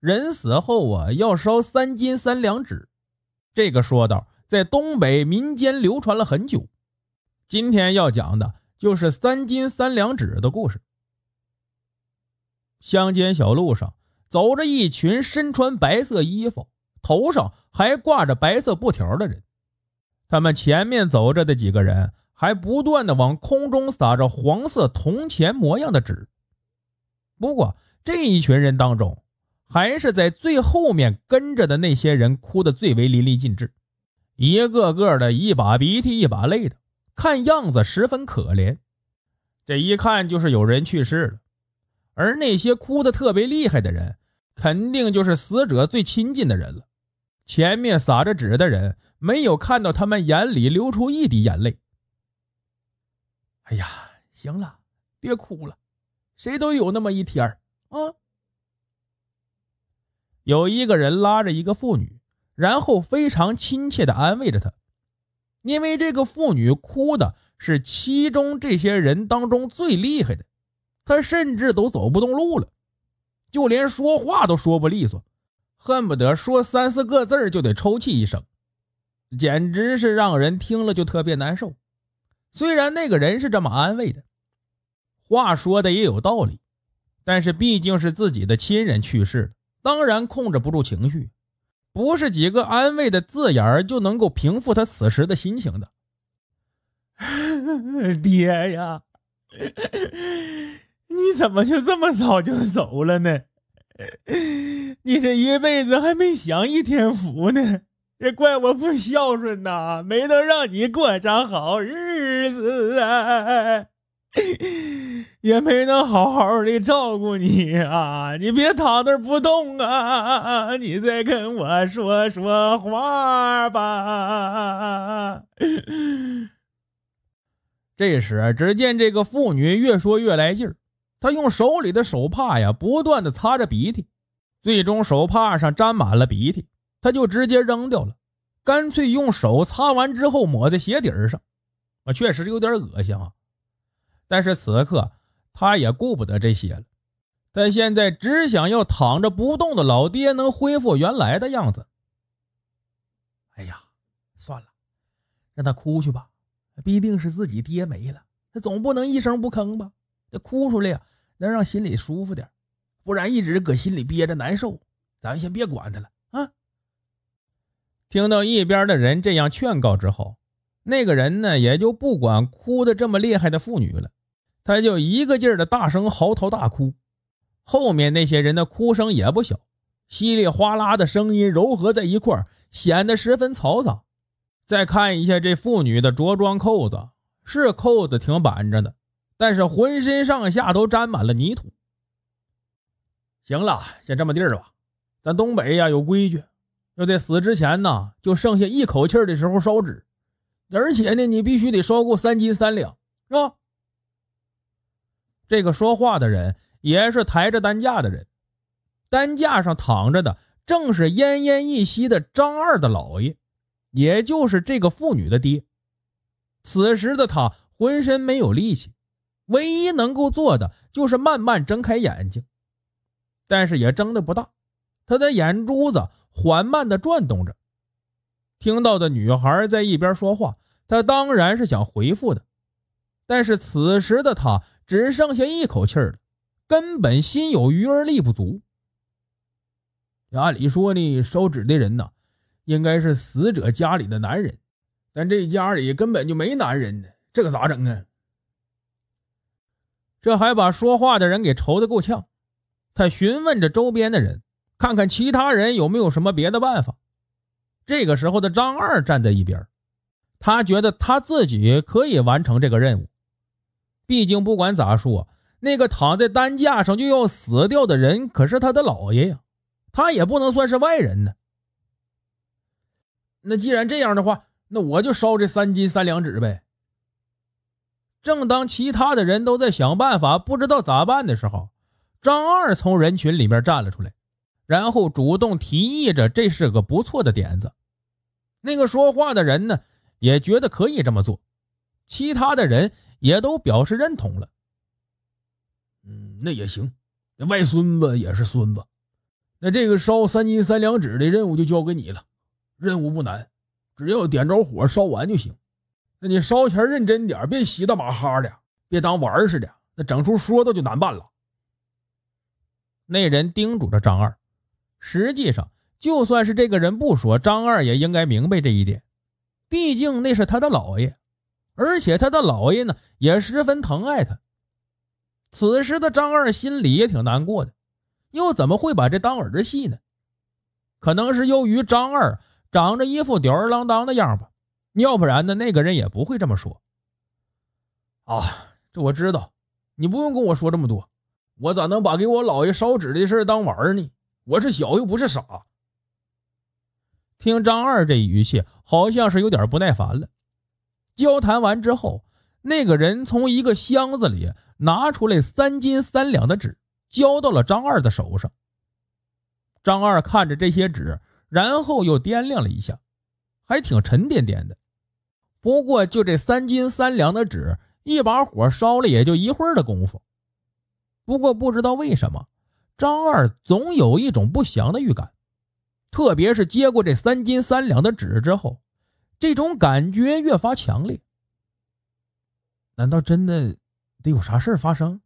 人死后啊，要烧三斤三两纸，这个说道在东北民间流传了很久。今天要讲的就是三斤三两纸的故事。乡间小路上走着一群身穿白色衣服、头上还挂着白色布条的人，他们前面走着的几个人还不断的往空中撒着黄色铜钱模样的纸。不过这一群人当中，还是在最后面跟着的那些人哭得最为淋漓尽致，一个个的，一把鼻涕一把泪的，看样子十分可怜。这一看就是有人去世了，而那些哭得特别厉害的人，肯定就是死者最亲近的人了。前面撒着纸的人没有看到他们眼里流出一滴眼泪。哎呀，行了，别哭了，谁都有那么一天啊。有一个人拉着一个妇女，然后非常亲切地安慰着她，因为这个妇女哭的是其中这些人当中最厉害的，她甚至都走不动路了，就连说话都说不利索，恨不得说三四个字就得抽泣一声，简直是让人听了就特别难受。虽然那个人是这么安慰的，话说的也有道理，但是毕竟是自己的亲人去世了。当然控制不住情绪，不是几个安慰的字眼儿就能够平复他此时的心情的。爹呀，你怎么就这么早就走了呢？你这一辈子还没享一天福呢，也怪我不孝顺呐，没能让你过上好日子啊！也没能好好的照顾你啊！你别躺那不动啊！你再跟我说说话吧。这时，只见这个妇女越说越来劲儿，她用手里的手帕呀，不断的擦着鼻涕，最终手帕上沾满了鼻涕，她就直接扔掉了，干脆用手擦完之后抹在鞋底儿上。啊，确实有点恶心啊！但是此刻，他也顾不得这些了。他现在只想要躺着不动的老爹能恢复原来的样子。哎呀，算了，让他哭去吧。必定是自己爹没了，他总不能一声不吭吧？这哭出来呀，能让心里舒服点，不然一直搁心里憋着难受。咱先别管他了啊！听到一边的人这样劝告之后。那个人呢，也就不管哭的这么厉害的妇女了，他就一个劲儿的大声嚎啕大哭。后面那些人的哭声也不小，稀里哗啦的声音糅合在一块儿，显得十分嘈杂。再看一下这妇女的着装，扣子是扣子挺板着的，但是浑身上下都沾满了泥土。行了，先这么地儿吧。咱东北呀有规矩，要在死之前呢，就剩下一口气的时候烧纸。而且呢，你必须得烧够三斤三两，是吧？这个说话的人也是抬着担架的人，担架上躺着的正是奄奄一息的张二的姥爷，也就是这个妇女的爹。此时的他浑身没有力气，唯一能够做的就是慢慢睁开眼睛，但是也睁得不大，他的眼珠子缓慢地转动着。听到的女孩在一边说话，他当然是想回复的，但是此时的他只剩下一口气了，根本心有余而力不足。按理说呢，烧纸的人呢，应该是死者家里的男人，但这家里根本就没男人呢，这可咋整啊？这还把说话的人给愁得够呛，他询问着周边的人，看看其他人有没有什么别的办法。这个时候的张二站在一边他觉得他自己可以完成这个任务。毕竟不管咋说，那个躺在担架上就要死掉的人可是他的姥爷呀，他也不能算是外人呢。那既然这样的话，那我就烧这三斤三两纸呗。正当其他的人都在想办法，不知道咋办的时候，张二从人群里面站了出来。然后主动提议着，这是个不错的点子。那个说话的人呢，也觉得可以这么做。其他的人也都表示认同了。嗯，那也行，外孙子也是孙子。那这个烧三斤三两纸的任务就交给你了。任务不难，只要点着火烧完就行。那你烧前认真点，别稀大马哈的，别当玩似的。那整出说道就难办了。那人叮嘱着张二。实际上，就算是这个人不说，张二也应该明白这一点。毕竟那是他的姥爷，而且他的姥爷呢，也十分疼爱他。此时的张二心里也挺难过的，又怎么会把这当儿戏呢？可能是由于张二长着一副吊儿郎当的样吧，要不然呢，那个人也不会这么说。啊，这我知道，你不用跟我说这么多，我咋能把给我姥爷烧纸的事儿当玩儿呢？我是小又不是傻，听张二这语气，好像是有点不耐烦了。交谈完之后，那个人从一个箱子里拿出来三斤三两的纸，交到了张二的手上。张二看着这些纸，然后又掂量了一下，还挺沉甸甸的。不过就这三斤三两的纸，一把火烧了也就一会儿的功夫。不过不知道为什么。张二总有一种不祥的预感，特别是接过这三斤三两的纸之后，这种感觉越发强烈。难道真的得有啥事发生？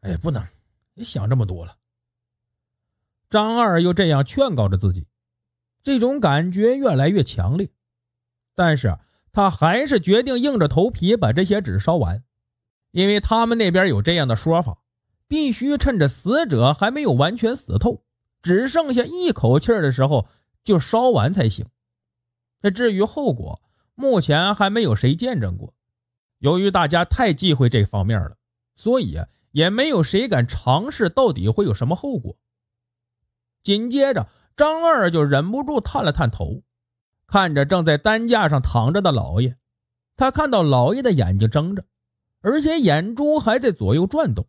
哎，不能，别想这么多了。张二又这样劝告着自己，这种感觉越来越强烈，但是他还是决定硬着头皮把这些纸烧完，因为他们那边有这样的说法。必须趁着死者还没有完全死透，只剩下一口气的时候就烧完才行。这至于后果，目前还没有谁见证过。由于大家太忌讳这方面了，所以也没有谁敢尝试到底会有什么后果。紧接着，张二就忍不住探了探头，看着正在担架上躺着的老爷。他看到老爷的眼睛睁着，而且眼珠还在左右转动。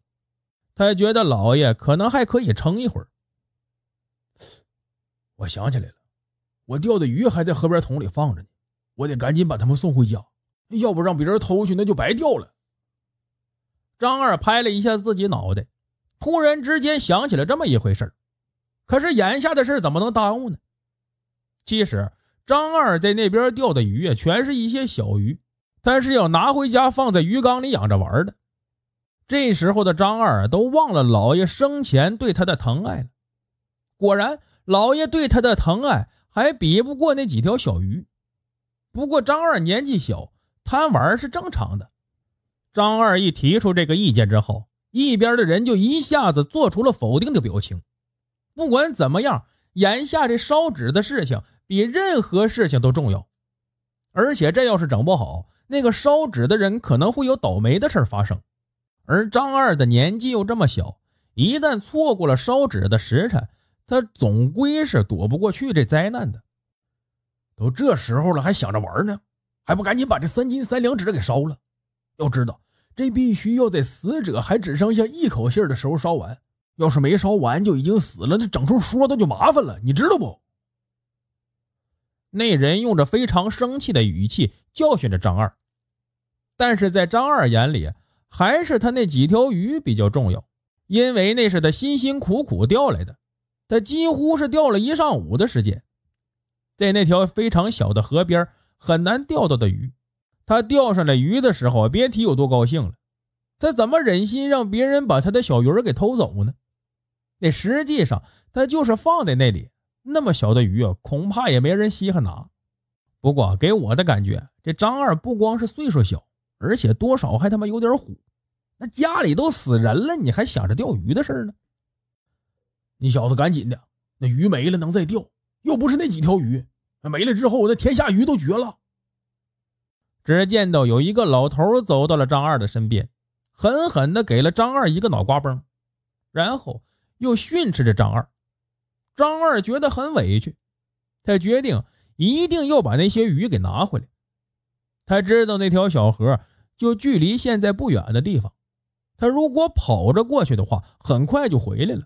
他觉得老爷可能还可以撑一会儿。我想起来了，我钓的鱼还在河边桶里放着呢，我得赶紧把他们送回家，要不让别人偷去，那就白钓了。张二拍了一下自己脑袋，突然之间想起了这么一回事儿。可是眼下的事怎么能耽误呢？其实张二在那边钓的鱼全是一些小鱼，但是要拿回家放在鱼缸里养着玩的。这时候的张二都忘了老爷生前对他的疼爱了。果然，老爷对他的疼爱还比不过那几条小鱼。不过，张二年纪小，贪玩是正常的。张二一提出这个意见之后，一边的人就一下子做出了否定的表情。不管怎么样，眼下这烧纸的事情比任何事情都重要。而且，这要是整不好，那个烧纸的人可能会有倒霉的事发生。而张二的年纪又这么小，一旦错过了烧纸的时辰，他总归是躲不过去这灾难的。都这时候了，还想着玩呢，还不赶紧把这三斤三两纸给烧了？要知道，这必须要在死者还只剩下一口气的时候烧完。要是没烧完就已经死了，那整出说的就麻烦了，你知道不？那人用着非常生气的语气教训着张二，但是在张二眼里。还是他那几条鱼比较重要，因为那是他辛辛苦苦钓来的。他几乎是钓了一上午的时间，在那条非常小的河边很难钓到的鱼。他钓上来鱼的时候，别提有多高兴了。他怎么忍心让别人把他的小鱼儿给偷走呢？那实际上他就是放在那里，那么小的鱼啊，恐怕也没人稀罕拿。不过给我的感觉，这张二不光是岁数小。而且多少还他妈有点火，那家里都死人了，你还想着钓鱼的事儿呢？你小子赶紧的，那鱼没了能再钓，又不是那几条鱼没了之后，那天下鱼都绝了。只见到有一个老头走到了张二的身边，狠狠的给了张二一个脑瓜崩，然后又训斥着张二。张二觉得很委屈，他决定一定要把那些鱼给拿回来。他知道那条小河就距离现在不远的地方，他如果跑着过去的话，很快就回来了。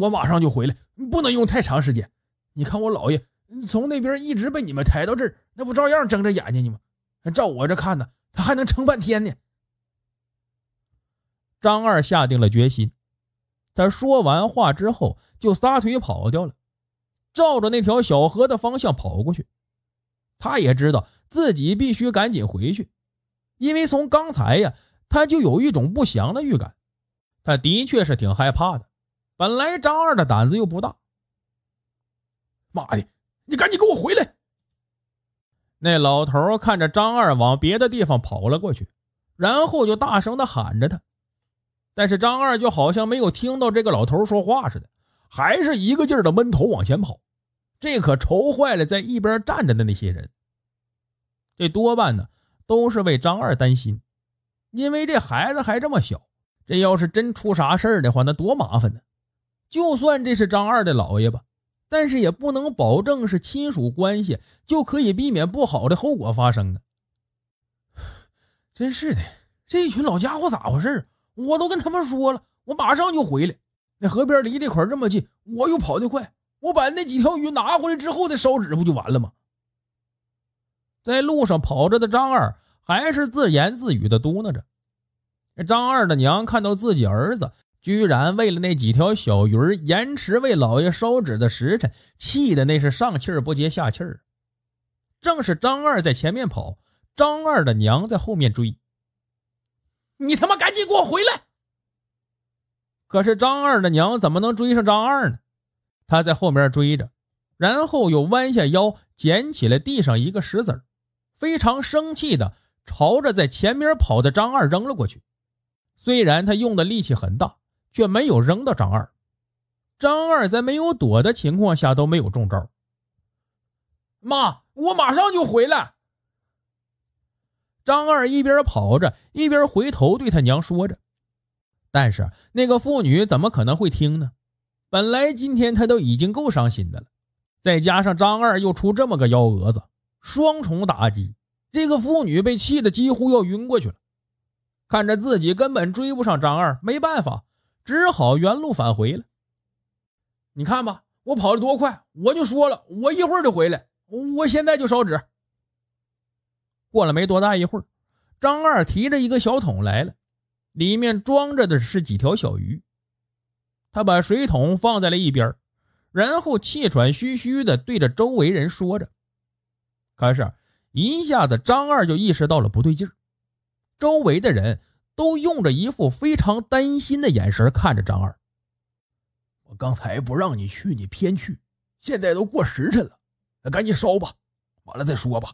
我马上就回来，不能用太长时间。你看我姥爷从那边一直被你们抬到这儿，那不照样睁着眼睛呢吗？照我这看呢，他还能撑半天呢。张二下定了决心，他说完话之后就撒腿跑掉了，照着那条小河的方向跑过去。他也知道。自己必须赶紧回去，因为从刚才呀，他就有一种不祥的预感。他的确是挺害怕的。本来张二的胆子又不大。妈的，你赶紧给我回来！那老头看着张二往别的地方跑了过去，然后就大声的喊着他。但是张二就好像没有听到这个老头说话似的，还是一个劲儿的闷头往前跑。这可愁坏了在一边站着的那些人。这多半呢，都是为张二担心，因为这孩子还这么小，这要是真出啥事儿的话，那多麻烦呢。就算这是张二的姥爷吧，但是也不能保证是亲属关系就可以避免不好的后果发生啊。真是的，这群老家伙咋回事？我都跟他们说了，我马上就回来。那河边离这块这么近，我又跑得快，我把那几条鱼拿回来之后再烧纸，不就完了吗？在路上跑着的张二还是自言自语的嘟囔着。张二的娘看到自己儿子居然为了那几条小鱼延迟为老爷烧纸的时辰，气的那是上气儿不接下气儿。正是张二在前面跑，张二的娘在后面追。你他妈赶紧给我回来！可是张二的娘怎么能追上张二呢？他在后面追着，然后又弯下腰捡起了地上一个石子儿。非常生气的朝着在前面跑的张二扔了过去，虽然他用的力气很大，却没有扔到张二。张二在没有躲的情况下都没有中招。妈，我马上就回来。张二一边跑着，一边回头对他娘说着，但是那个妇女怎么可能会听呢？本来今天他都已经够伤心的了，再加上张二又出这么个幺蛾子。双重打击，这个妇女被气得几乎要晕过去了。看着自己根本追不上张二，没办法，只好原路返回了。你看吧，我跑得多快，我就说了，我一会儿就回来。我现在就烧纸。过了没多大一会儿，张二提着一个小桶来了，里面装着的是几条小鱼。他把水桶放在了一边，然后气喘吁吁地对着周围人说着。可是，一下子张二就意识到了不对劲儿，周围的人都用着一副非常担心的眼神看着张二。我刚才不让你去，你偏去，现在都过时辰了，那赶紧烧吧，完了再说吧。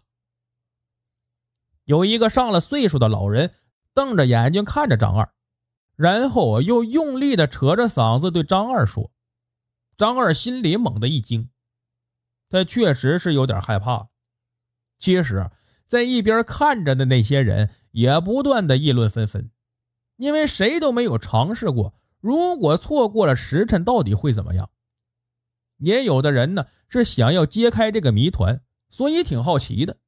有一个上了岁数的老人瞪着眼睛看着张二，然后又用力的扯着嗓子对张二说：“张二，心里猛地一惊，他确实是有点害怕。”其实，在一边看着的那些人也不断的议论纷纷，因为谁都没有尝试过，如果错过了时辰，到底会怎么样？也有的人呢是想要揭开这个谜团，所以挺好奇的。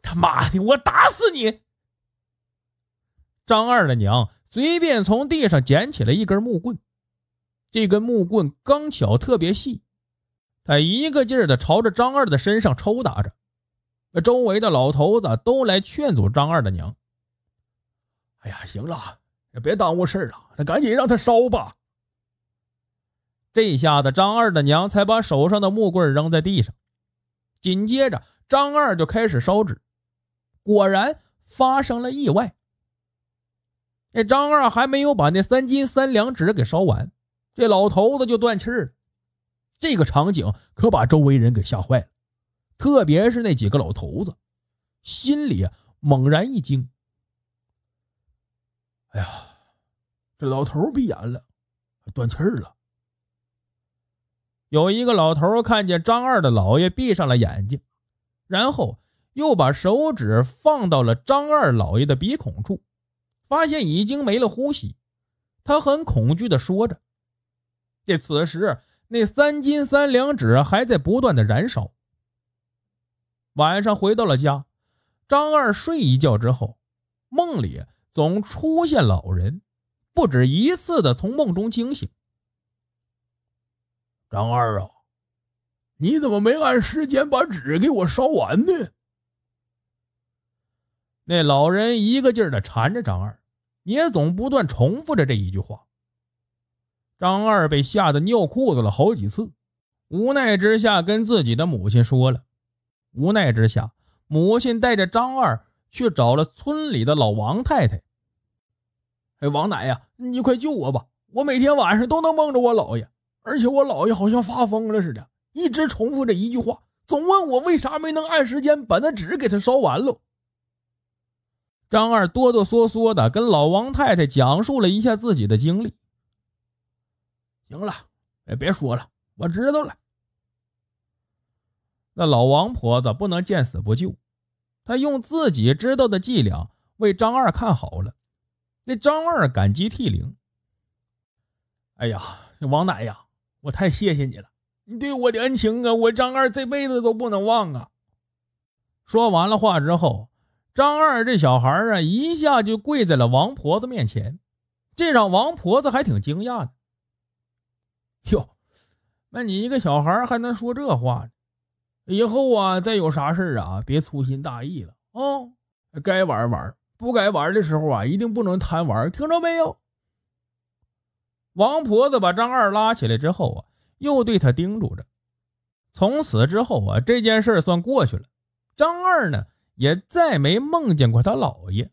他妈的，我打死你！张二的娘随便从地上捡起了一根木棍，这根木棍刚巧特别细。哎，一个劲儿的朝着张二的身上抽打着，周围的老头子都来劝阻张二的娘。哎呀，行了，别耽误事了，那赶紧让他烧吧。这下子，张二的娘才把手上的木棍扔在地上，紧接着，张二就开始烧纸，果然发生了意外。那张二还没有把那三斤三两纸给烧完，这老头子就断气儿了。这个场景可把周围人给吓坏了，特别是那几个老头子，心里猛然一惊。哎呀，这老头闭眼了，断气儿了。有一个老头看见张二的姥爷闭上了眼睛，然后又把手指放到了张二姥爷的鼻孔处，发现已经没了呼吸。他很恐惧地说着，这此时。那三斤三两纸还在不断的燃烧。晚上回到了家，张二睡一觉之后，梦里总出现老人，不止一次的从梦中惊醒。张二啊，你怎么没按时间把纸给我烧完呢？那老人一个劲儿的缠着张二，也总不断重复着这一句话。张二被吓得尿裤子了好几次，无奈之下跟自己的母亲说了。无奈之下，母亲带着张二去找了村里的老王太太。哎，王奶呀，你快救我吧！我每天晚上都能梦着我姥爷，而且我姥爷好像发疯了似的，一直重复着一句话，总问我为啥没能按时间把那纸给他烧完了。张二哆哆嗦嗦的跟老王太太讲述了一下自己的经历。行了，哎，别说了，我知道了。那老王婆子不能见死不救，她用自己知道的伎俩为张二看好了。那张二感激涕零，哎呀，王奶呀，我太谢谢你了，你对我的恩情啊，我张二这辈子都不能忘啊！说完了话之后，张二这小孩啊，一下就跪在了王婆子面前，这让王婆子还挺惊讶的。哟，那你一个小孩还能说这话？以后啊，再有啥事啊，别粗心大意了啊！该玩玩，不该玩的时候啊，一定不能贪玩，听着没有？王婆子把张二拉起来之后啊，又对他叮嘱着。从此之后啊，这件事算过去了。张二呢，也再没梦见过他姥爷。